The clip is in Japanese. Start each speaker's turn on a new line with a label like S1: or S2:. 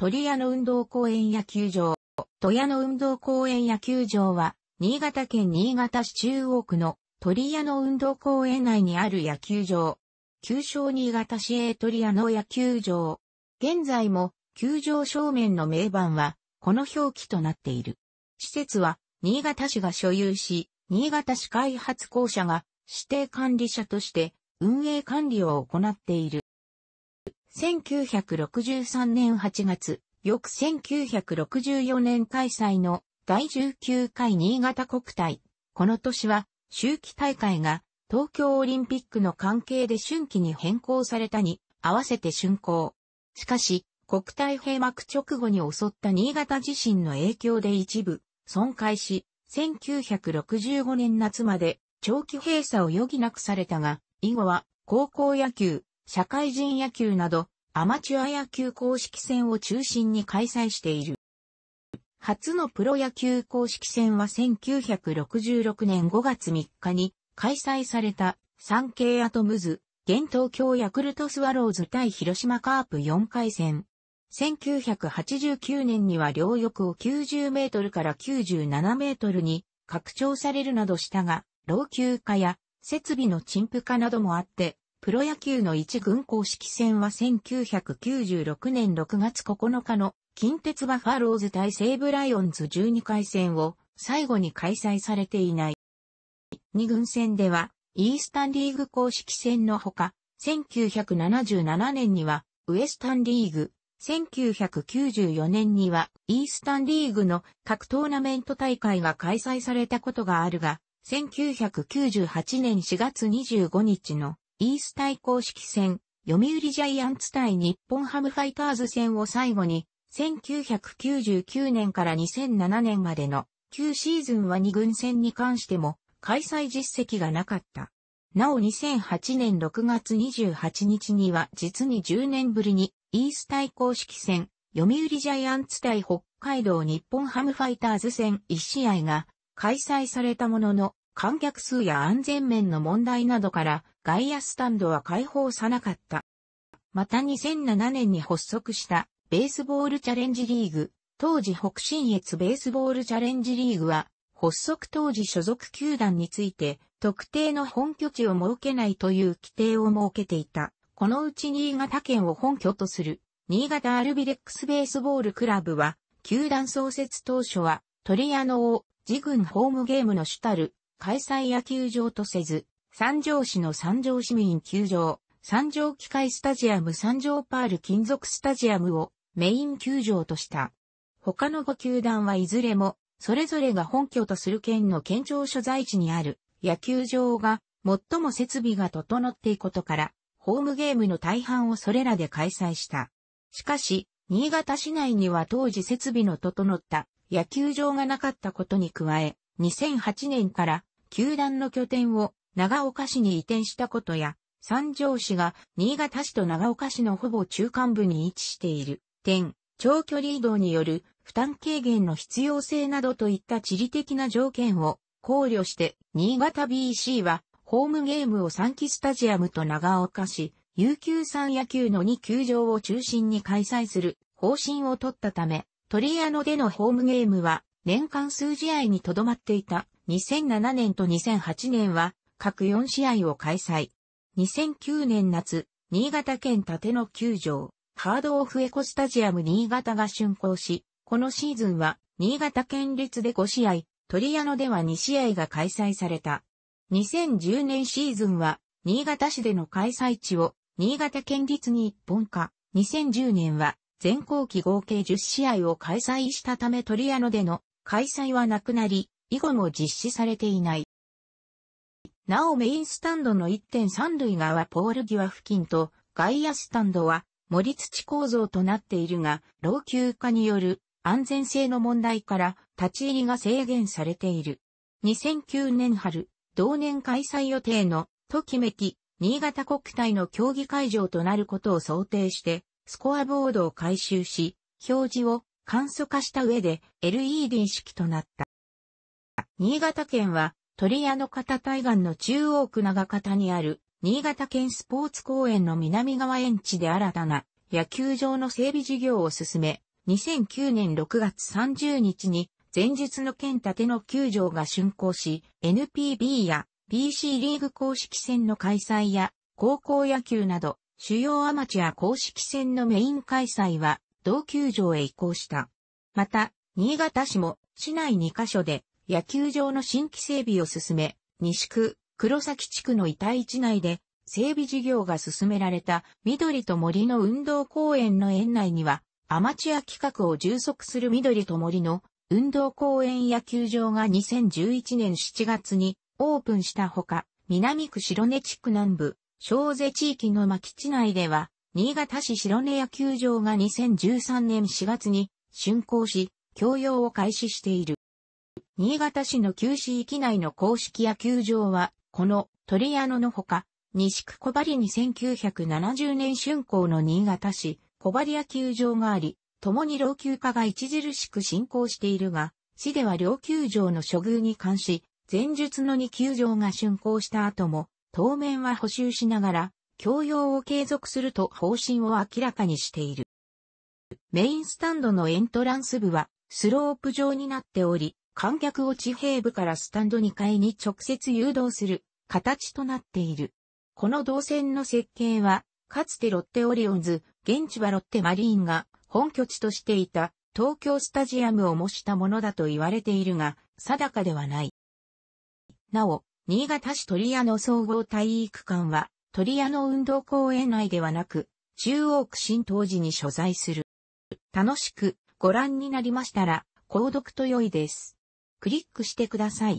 S1: 鳥屋の運動公園野球場。鳥屋の運動公園野球場は、新潟県新潟市中央区の鳥屋の運動公園内にある野球場。旧称新潟市営鳥屋の野球場。現在も、球場正面の名板は、この表記となっている。施設は、新潟市が所有し、新潟市開発公社が指定管理者として運営管理を行っている。1963年8月、翌1964年開催の第19回新潟国体。この年は、秋季大会が東京オリンピックの関係で春季に変更されたに合わせて春行。しかし、国体閉幕直後に襲った新潟地震の影響で一部損壊し、1965年夏まで長期閉鎖を余儀なくされたが、以後は高校野球、社会人野球など、アマチュア野球公式戦を中心に開催している。初のプロ野球公式戦は1966年5月3日に開催されたケイアトムズ、現東京ヤクルトスワローズ対広島カープ4回戦。1989年には両翼を90メートルから97メートルに拡張されるなどしたが、老朽化や設備の陳腐化などもあって、プロ野球の一軍公式戦は1996年6月9日の近鉄バファローズ対西武ライオンズ12回戦を最後に開催されていない。二軍戦ではイースタンリーグ公式戦のほか、1977年にはウエスタンリーグ、1994年にはイースタンリーグの各トーナメント大会が開催されたことがあるが、1998年4月25日のイース対公式戦、読売ジャイアンツ対日本ハムファイターズ戦を最後に、1999年から2007年までの9シーズンは2軍戦に関しても開催実績がなかった。なお2008年6月28日には実に10年ぶりにイース対公式戦、読売ジャイアンツ対北海道日本ハムファイターズ戦1試合が開催されたものの観客数や安全面の問題などから外野スタンドは解放さなかった。また2007年に発足したベースボールチャレンジリーグ、当時北信越ベースボールチャレンジリーグは、発足当時所属球団について、特定の本拠地を設けないという規定を設けていた。このうち新潟県を本拠とする、新潟アルビレックスベースボールクラブは、球団創設当初は、トリアノを自軍ホームゲームの主たる開催野球場とせず、三条市の三条市民球場、三条機械スタジアム三条パール金属スタジアムをメイン球場とした。他の5球団はいずれも、それぞれが本拠とする県の県庁所在地にある野球場が最も設備が整っていることから、ホームゲームの大半をそれらで開催した。しかし、新潟市内には当時設備の整った野球場がなかったことに加え、2008年から球団の拠点を長岡市に移転したことや、三条市が新潟市と長岡市のほぼ中間部に位置している点、長距離移動による負担軽減の必要性などといった地理的な条件を考慮して、新潟 BC はホームゲームを三期スタジアムと長岡市、有給3野球の2球場を中心に開催する方針を取ったため、鳥屋ノでのホームゲームは年間数試合にとどまっていた2007年と2008年は各4試合を開催。2009年夏、新潟県立の球場、ハードオフエコスタジアム新潟が竣工し、このシーズンは、新潟県立で5試合、鳥屋野では2試合が開催された。2010年シーズンは、新潟市での開催地を、新潟県立に一本化。2010年は、全校期合計10試合を開催したため鳥屋野での開催はなくなり、以後も実施されていない。なおメインスタンドの1.3塁側ポール際付近と外野スタンドは森土構造となっているが、老朽化による安全性の問題から立ち入りが制限されている。2009年春、同年開催予定のときめき、新潟国体の競技会場となることを想定して、スコアボードを回収し、表示を簡素化した上で LED 式となった。新潟県は鳥屋の片対岸の中央区長方にある、新潟県スポーツ公園の南側園地で新たな野球場の整備事業を進め、2009年6月30日に前述の県建ての球場が竣工し、NPB や BC リーグ公式戦の開催や高校野球など主要アマチュア公式戦のメイン開催は同球場へ移行した。また、新潟市も市内2カ所で野球場の新規整備を進め、西区、黒崎地区の遺体地内で整備事業が進められた緑と森の運動公園の園内には、アマチュア企画を充足する緑と森の運動公園野球場が2011年7月にオープンしたほか、南区白根地区南部、小瀬地域の牧地内では、新潟市白根野球場が2013年4月に竣工し、供用を開始している。新潟市の旧市域内の公式野球場は、この鳥屋野のほか、西区小針に1970年春興の新潟市、小針野球場があり、共に老朽化が著しく進行しているが、市では老球場の処遇に関し、前述の2球場が竣工した後も、当面は補修しながら、共用を継続すると方針を明らかにしている。メインスタンドのエントランス部は、スロープ状になっており、観客を地平部からスタンド2階に直接誘導する形となっている。この動線の設計は、かつてロッテオリオンズ、現地はロッテマリーンが本拠地としていた東京スタジアムを模したものだと言われているが、定かではない。なお、新潟市鳥屋の総合体育館は、鳥屋の運動公園内ではなく、中央区新東寺に所在する。楽しくご覧になりましたら、購読と良いです。クリックしてください。